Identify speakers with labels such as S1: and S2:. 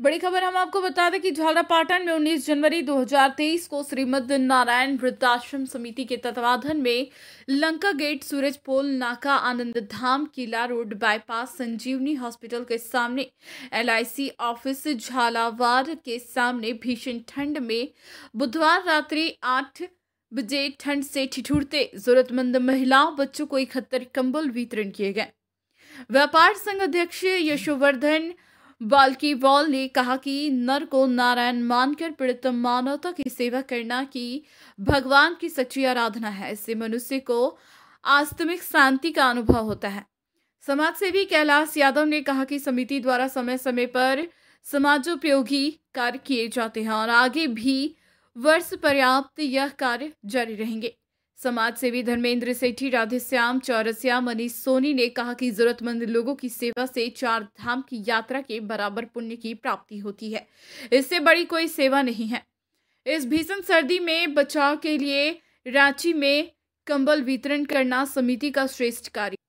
S1: बड़ी खबर हम आपको बता दें कि झालापाटन में 19 जनवरी 2023 को श्रीमद नारायण वृद्धाश्रम समिति के तत्वाधान में लंका गेट सूरज पोल नाका आनंद धाम किला रोड बाईपास संजीवनी हॉस्पिटल के सामने एलआईसी ऑफिस झालावाड़ के सामने भीषण ठंड में बुधवार रात्रि आठ बजे ठंड से ठिठुरते जरूरतमंद महिलाओं बच्चों को इकहत्तर कंबल वितरण किए गए व्यापार संघ अध्यक्ष यशोवर्धन वॉल ने कहा कि नर को नारायण मानकर पीड़ित मानवता की सेवा करना की भगवान की सच्ची आराधना है इससे मनुष्य को आस्तमिक शांति का अनुभव होता है समाज सेवी कैलाश यादव ने कहा कि समिति द्वारा समय समय पर समाजोपयोगी कार्य किए जाते हैं और आगे भी वर्ष पर्याप्त यह कार्य जारी रहेंगे समाज सेवी धर्मेंद्र सेठी राधेश्याम चौरसिया मनीष सोनी ने कहा कि जरूरतमंद लोगों की सेवा से चार धाम की यात्रा के बराबर पुण्य की प्राप्ति होती है इससे बड़ी कोई सेवा नहीं है इस भीषण सर्दी में बचाव के लिए रांची में कंबल वितरण करना समिति का श्रेष्ठ कार्य